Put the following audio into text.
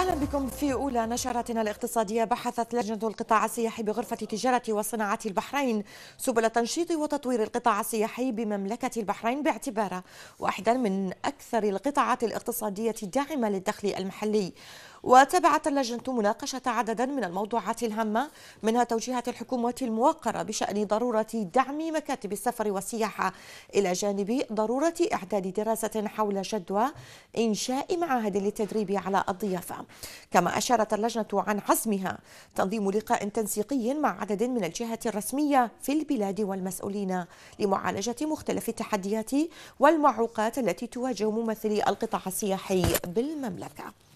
أهلا بكم في أولى نشراتنا الاقتصادية بحثت لجنة القطاع السياحي بغرفة التجارة وصناعة البحرين سبل تنشيط وتطوير القطاع السياحي بمملكة البحرين باعتباره واحدا من أكثر القطاعات الاقتصادية داعمة للدخل المحلي وتابعت اللجنة مناقشة عددا من الموضوعات الهامة منها توجيهات الحكومة الموقرة بشأن ضرورة دعم مكاتب السفر والسياحة إلى جانب ضرورة إعداد دراسة حول جدوى إنشاء معاهد للتدريب على الضيافة كما أشارت اللجنة عن عزمها تنظيم لقاء تنسيقي مع عدد من الجهات الرسمية في البلاد والمسؤولين لمعالجة مختلف التحديات والمعوقات التي تواجه ممثلي القطاع السياحي بالمملكة